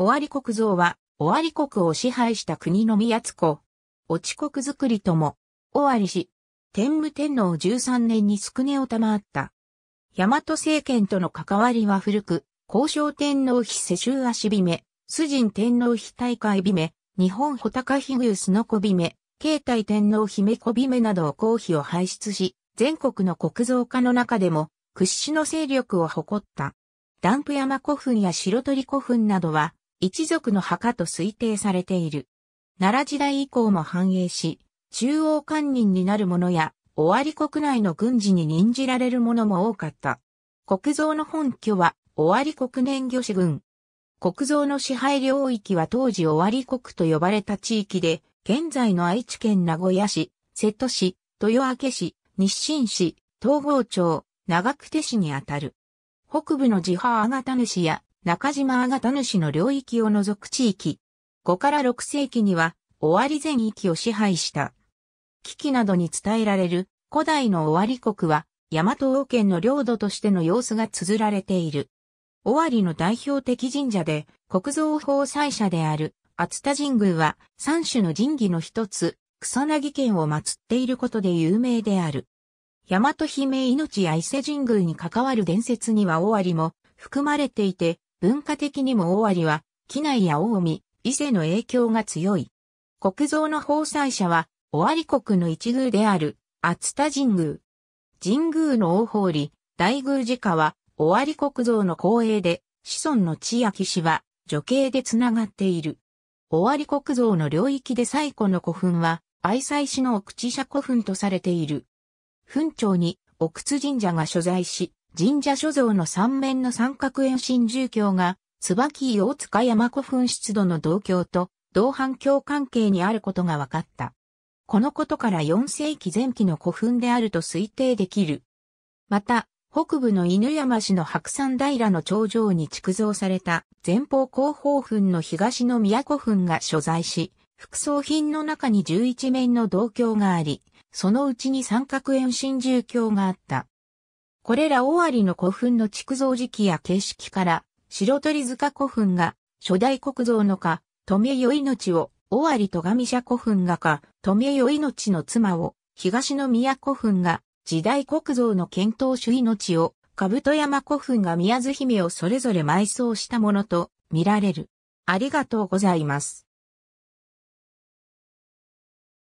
尾張国像は、尾張国を支配した国の宮津湖。落ち国くりとも、尾張氏。天武天皇13年に宿根を賜った。大和政権との関わりは古く、交渉天皇妃世襲足姫主人天皇妃大会姫日本穂高比牛すのこ姫め、慶太天皇姫子姫などを公費を輩出し、全国の国造家の中でも、屈指の勢力を誇った。ダンプ山古墳や白鳥古墳などは、一族の墓と推定されている。奈良時代以降も繁栄し、中央官人になる者や、尾張国内の軍事に任じられる者も多かった。国蔵の本拠は、尾張国年魚市軍。国蔵の支配領域は当時尾張国と呼ばれた地域で、現在の愛知県名古屋市、瀬戸市、豊明市、日清市、東郷町、長久手市にあたる。北部の地派あがた主や中島阿賀田主の領域を除く地域。5から6世紀には、終わり全域を支配した。危機などに伝えられる古代の終わり国は、大和王権の領土としての様子が綴られている。終わりの代表的神社で、国造法祭社である、厚田神宮は、三種の神器の一つ、草薙県を祀っていることで有名である。大和姫命や伊勢神宮に関わる伝説には終わりも含まれていて、文化的にも尾張は、機内や大海、伊勢の影響が強い。国造の法祭者は、尾張国の一宮である、厚田神宮。神宮の大法理、大宮寺家は、尾張国造の光栄で、子孫の千秋氏は、女系で繋がっている。尾張国造の領域で最古の古墳は、愛妻氏の奥地社古墳とされている。墳長に、奥津神社が所在し、神社所蔵の三面の三角円神住教が、椿大塚山古墳出土の同教と同伴教関係にあることが分かった。このことから4世紀前期の古墳であると推定できる。また、北部の犬山市の白山平の頂上に築造された前方後方墳の東の宮古墳が所在し、副葬品の中に11面の銅鏡があり、そのうちに三角円神住鏡があった。これら尾張の古墳の築造時期や形式から、白鳥塚古墳が初代国造のか、富与命を、尾張戸上社古墳がか、富与命の妻を、東の宮古墳が、時代国造の検討主命を、兜山古墳が宮津姫をそれぞれ埋葬したものと見られる。ありがとうございます。